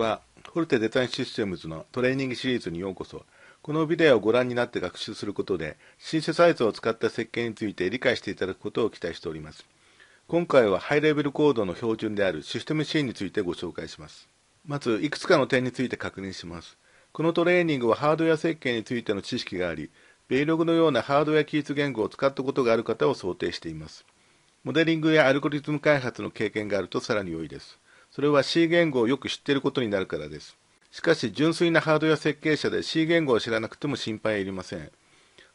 は、フォルテデザインシステムズのトレーニングシリーズにようこそ。このビデオをご覧になって学習することで、シンセサイズを使った設計について理解していただくことを期待しております。今回はハイレベルコードの標準であるシステムシーンについてご紹介します。まず、いくつかの点について確認します。このトレーニングはハードウェア設計についての知識があり、ベイログのようなハードウェア記述言語を使ったことがある方を想定しています。モデリングやアルゴリズム開発の経験があるとさらに良いです。それは C 言語をよく知っていることになるからです。しかし、純粋なハードウェア設計者で C 言語を知らなくても心配いりません。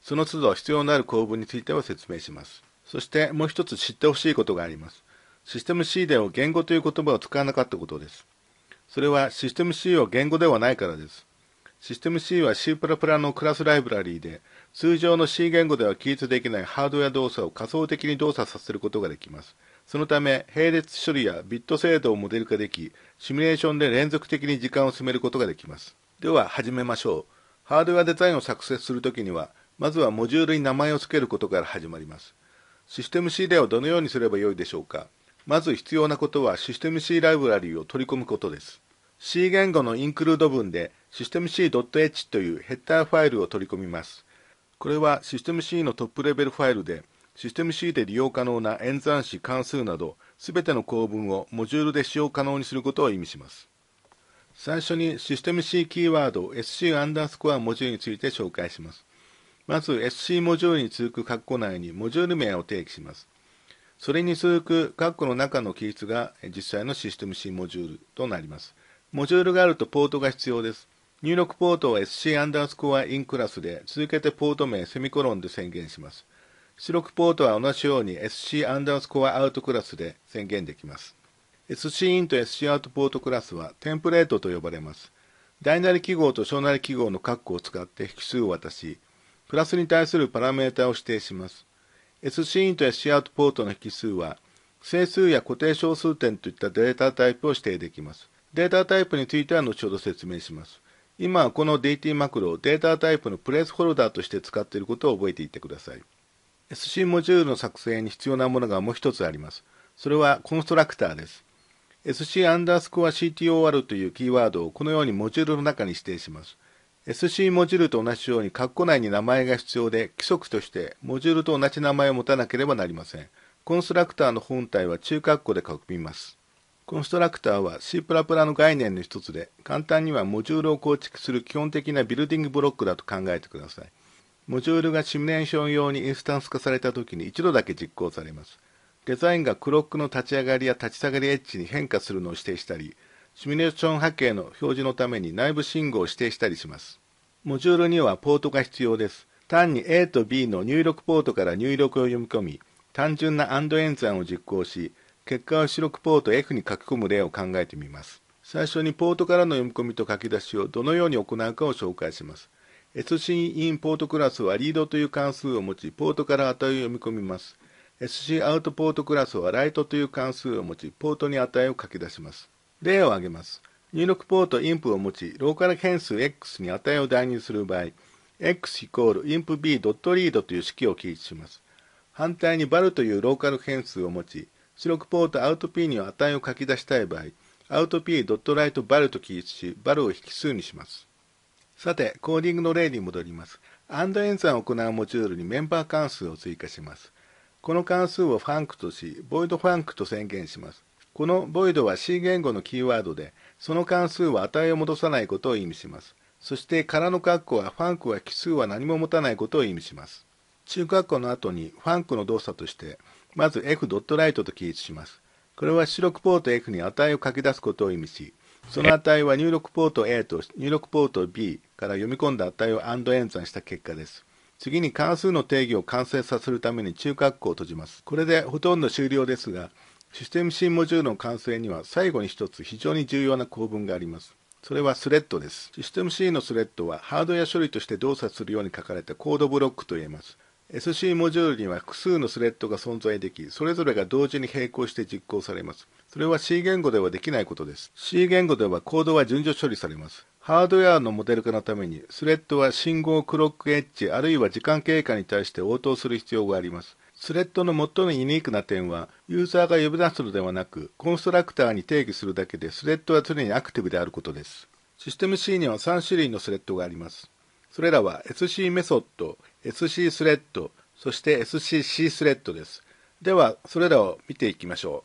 その都度必要のある構文については説明します。そしてもう一つ知ってほしいことがあります。システム C では言語という言葉を使わなかったことです。それはシステム C は言語ではないからです。システム C は C++ のクラスライブラリーで通常の C 言語では記述できないハードウェア動作を仮想的に動作させることができます。そのため、並列処理やビット精度をモデル化でき、シミュレーションで連続的に時間を進めることができます。では、始めましょう。ハードウェアデザインを作成するときには、まずはモジュールに名前を付けることから始まります。システム C ではどのようにすればよいでしょうか。まず必要なことは、システム C ライブラリを取り込むことです。C 言語のインクルード文で、systemc.h というヘッダーファイルを取り込みます。これはシステム C のトップレベルファイルで、システム C で利用可能な演算子、関数など、すべての構文をモジュールで使用可能にすることを意味します。最初にシステム C キーワード SC アンダースコアモジュールについて紹介します。まず SC モジュールに続く括弧内にモジュール名を定義します。それに続く括弧の中の記述が実際のシステム C モジュールとなります。モジュールがあるとポートが必要です。入力ポートを SC アンダースコアインクラスで、続けてポート名セミコロンで宣言します。出力ポートは同じように SC アンダースコアアウトクラスで宣言できます。SC インと SC アウトポートクラスはテンプレートと呼ばれます。大なり記号と小なり記号の括弧を使って引数を渡し、プラスに対するパラメータを指定します。SC インと SC アウトポートの引数は、整数や固定小数点といったデータタイプを指定できます。データタイプについては後ほど説明します。今この DT マクロをデータタイプのプレースホルダーとして使っていることを覚えていてください。SC モジュールの作成に必要なものがもう一つあります。それはコンストラクターです。SC アンダースコア CTOR というキーワードをこのようにモジュールの中に指定します。SC モジュールと同じように括弧内に名前が必要で規則としてモジュールと同じ名前を持たなければなりません。コンストラクターの本体は中括弧で囲みます。コンストラクターは C++ の概念の一つで、簡単にはモジュールを構築する基本的なビルディングブロックだと考えてください。モジュールがシミュレーション用にインスタンス化された時に一度だけ実行されます。デザインがクロックの立ち上がりや立ち下がりエッジに変化するのを指定したり、シミュレーション波形の表示のために内部信号を指定したりします。モジュールにはポートが必要です。単に A と B の入力ポートから入力を読み込み、単純な AND 演算を実行し、結果を出力ポート F に書き込む例を考えてみます。最初にポートからの読み込みと書き出しをどのように行うかを紹介します。SC インポートクラスはリードという関数を持ち、ポートから値を読み込みます。SC アウトポートクラスはライトという関数を持ち、ポートに値を書き出します。例を挙げます。入力ポートインプを持ち、ローカル変数 X に値を代入する場合、x イコール impb.read という式を記述します。反対に val というローカル変数を持ち、出力ポート OutP には値を書き出したい場合、outp.writeVal と記述し、val を引数にします。さて、コーディングの例に戻ります。and 演算を行うモジュールにメンバー関数を追加します。この関数をファンクとし、ボイドファンクと宣言します。このボイドは C 言語のキーワードで、その関数は値を戻さないことを意味します。そして空の括弧はファンクは奇数は何も持たないことを意味します。中括弧の後にファンクの動作としてまず f.right と記述します。これは出力ポート F に値を書き出すことを意味し、その値は入力ポート A と入力ポート B から読み込んだ値を AND 演算した結果です。次に関数の定義を完成させるために中括弧を閉じます。これでほとんど終了ですが、システム C モジュールの完成には最後に一つ非常に重要な構文があります。それはスレッドです。システム C のスレッドはハードウェア処理として動作するように書かれたコードブロックと言えます。SC モジュールには複数のスレッドが存在でき、それぞれが同時に並行して実行されます。それは C 言語ではできないことです。C 言語ではコードは順序処理されます。ハードウェアのモデル化のために、スレッドは信号クロックエッジあるいは時間経過に対して応答する必要があります。スレッドの最もユニークな点は、ユーザーが呼び出すのではなく、コンストラクターに定義するだけで、スレッドは常にアクティブであることです。システム C には3種類のスレッドがあります。それらは SC メソッド、SC スレッド、そして SCC スレッドです。では、それらを見ていきましょ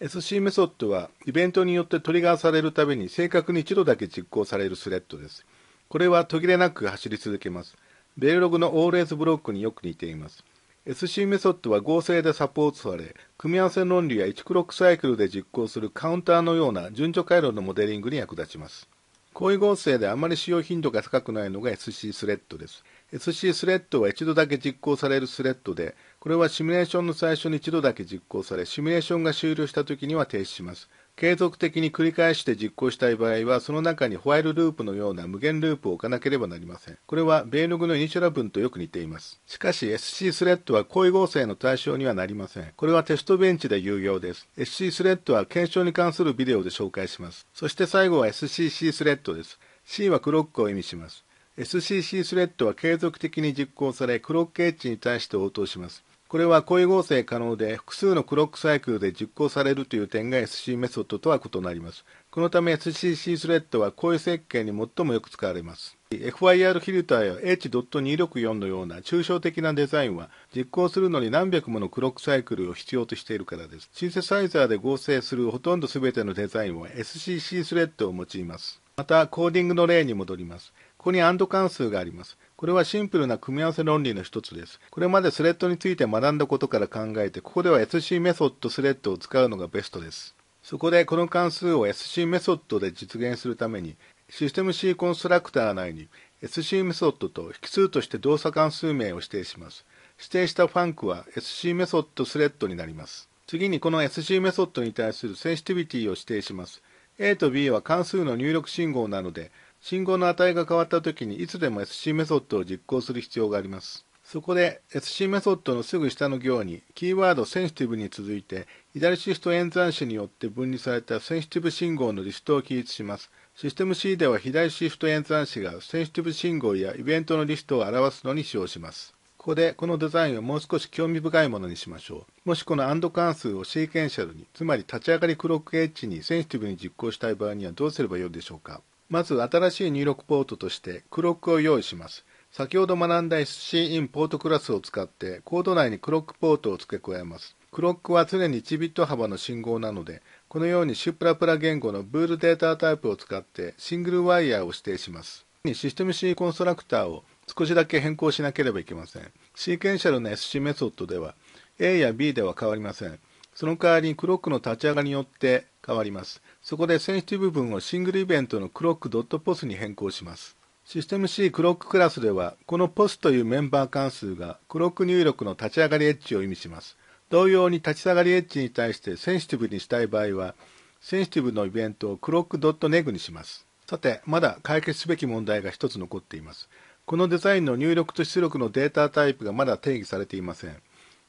う。SC メソッドは、イベントによってトリガーされるために正確に一度だけ実行されるスレッドです。これは途切れなく走り続けます。ベルログの always ブロックによく似ています。SC メソッドは合成でサポートされ、組み合わせ論理や1クロックサイクルで実行するカウンターのような順序回路のモデリングに役立ちます。行為合成であまり使用頻度が高くないのが SC スレッドです。SC スレッドは一度だけ実行されるスレッドで、これはシミュレーションの最初に一度だけ実行され、シミュレーションが終了した時には停止します。継続的に繰り返して実行したい場合は、その中にホワイルループのような無限ループを置かなければなりません。これは、米ログのイニシャル文とよく似ています。しかし、SC スレッドは故意合成の対象にはなりません。これはテストベンチで有用です。SC スレッドは検証に関するビデオで紹介します。そして最後は SCC スレッドです。C はクロックを意味します。SCC スレッドは継続的に実行され、クロックエッジに対して応答します。これは故意合成可能で、複数のクロックサイクルで実行されるという点が SC メソッドとは異なります。このため SCC スレッドは故意設計に最もよく使われます。FIR フィルターや H.264 のような抽象的なデザインは実行するのに何百ものクロックサイクルを必要としているからです。シンセサイザーで合成するほとんど全てのデザインは SCC スレッドを用います。また、コーディングの例に戻ります。ここに関数があります。これはシンプルな組み合わせ論理の一つです。これまでスレッドについて学んだことから考えて、ここでは SC メソッドスレッドを使うのがベストです。そこでこの関数を SC メソッドで実現するために、システム C コンストラクター内に SC メソッドと引数として動作関数名を指定します。指定したファンクは SC メソッドスレッドになります。次にこの SC メソッドに対するセンシティビティを指定します。A と B は関数の入力信号なので、信号の値が変わった時にいつでも SC メソッドを実行する必要があります。そこで SC メソッドのすぐ下の行にキーワードセンシティブに続いて左シフト演算子によって分離されたセンシティブ信号のリストを記述します。システム C では左シフト演算子がセンシティブ信号やイベントのリストを表すのに使用します。ここでこのデザインをもう少し興味深いものにしましょう。もしこの AND 関数をシーケンシャルに、つまり立ち上がりクロックエッジにセンシティブに実行したい場合にはどうすればよいでしょうか。まず新しい入力ポートとしてクロックを用意します。先ほど学んだ SCIN ポートクラスを使ってコード内にクロックポートを付け加えます。クロックは常に1ビット幅の信号なので、このようにシュプラプラ言語のブールデータタイプを使ってシングルワイヤーを指定します。システム C コンストラクターを少しだけ変更しなければいけません。シーケンシャルの SC メソッドでは A や B では変わりません。その代わりにクロックの立ち上がりによって変わります。そこでセンシティブ分をシングルイベントのクロックドットポスに変更します。システム C クロッククラスでは、このポスというメンバー関数がクロック入力の立ち上がりエッジを意味します。同様に立ち上がりエッジに対してセンシティブにしたい場合は、センシティブのイベントをクロックドットネグにします。さて、まだ解決すべき問題が一つ残っています。このデザインの入力と出力のデータタイプがまだ定義されていません。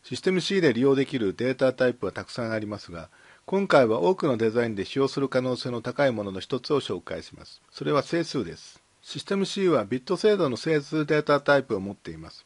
システム C で利用できるデータタイプはたくさんありますが、今回は多くのデザインで使用する可能性の高いものの一つを紹介します。それは整数です。システム C はビット精度の整数データタイプを持っています。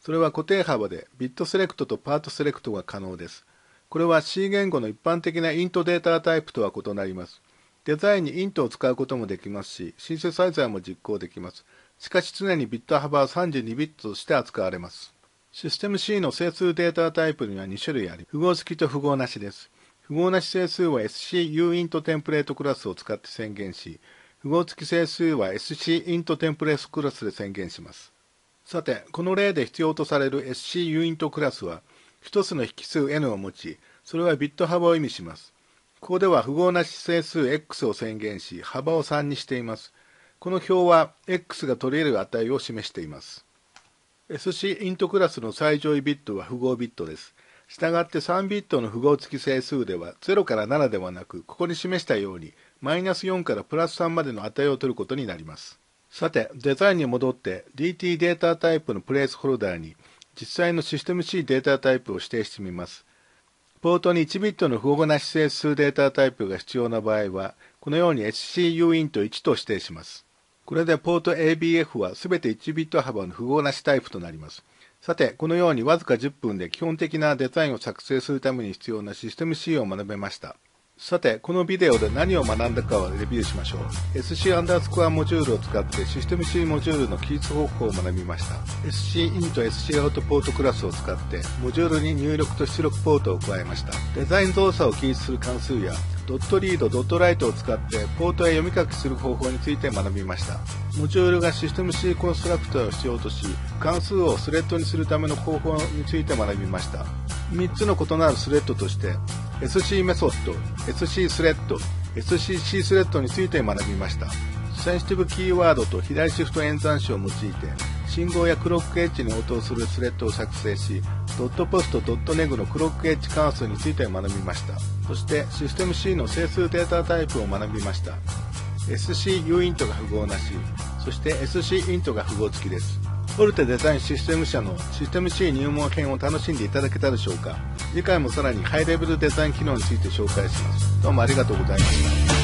それは固定幅でビットセレクトとパートセレクトが可能です。これは C 言語の一般的なイントデータタイプとは異なります。デザインにイントを使うこともできますし、シンセサイザーも実行できます。しかし常にビット幅は32ビットとして扱われます。システム C の整数データタイプには2種類あり、符号付きと符号なしです。符号なし整数は SCUINT テンプレートクラスを使って宣言し、符号付き整数は SCINT テンプレートクラスで宣言します。さて、この例で必要とされる SCUINT クラスは、1つの引数 n を持ち、それはビット幅を意味します。ここでは符号なし整数 x を宣言し、幅を3にしています。この表は x が取り入れる値を示しています。SC イントクラスの最上位ビットは符号ビットです。したがって3ビットの符号付き整数では0から7ではなく、ここに示したように、マイナス4からプラス3までの値を取ることになります。さて、デザインに戻って DT データタイプのプレイスホルダーに実際のシステム C データタイプを指定してみます。ポートに1ビットの符号な指定数データタイプが必要な場合は、このように SCUINT1 と指定します。これでポート ABF は全て1ビット幅の符号なしタイプとなります。さて、このようにわずか10分で基本的なデザインを作成するために必要なシステム C を学べました。さて、このビデオで何を学んだかをレビューしましょう。SC アンダースコアモジュールを使ってシステム C モジュールの記述方法を学びました。SCIN と SC アウトポートクラスを使って、モジュールに入力と出力ポートを加えました。デザイン動作を記述する関数や、ドットリード、ドットライトを使ってポートや読み書きする方法について学びました。モジュールがシステムシーコンストラクターを必要とし、関数をスレッドにするための方法について学びました。3つの異なるスレッドとして、SC メソッド、SC スレッド、SCC スレッドについて学びました。センシティブキーワードと左シフト演算子を用いて、信号やクロックエッジに応答するスレッドを作成し、ドットポスト .neg のクロックエッジ関数について学びました。そしてシステム C の整数データタイプを学びました。SCUINT が符号なし、そして SCINT が符号付きです。フォルテデザインシステム社のシステム C 入門編を楽しんでいただけたでしょうか次回もさらにハイレベルデザイン機能について紹介します。どうもありがとうございました。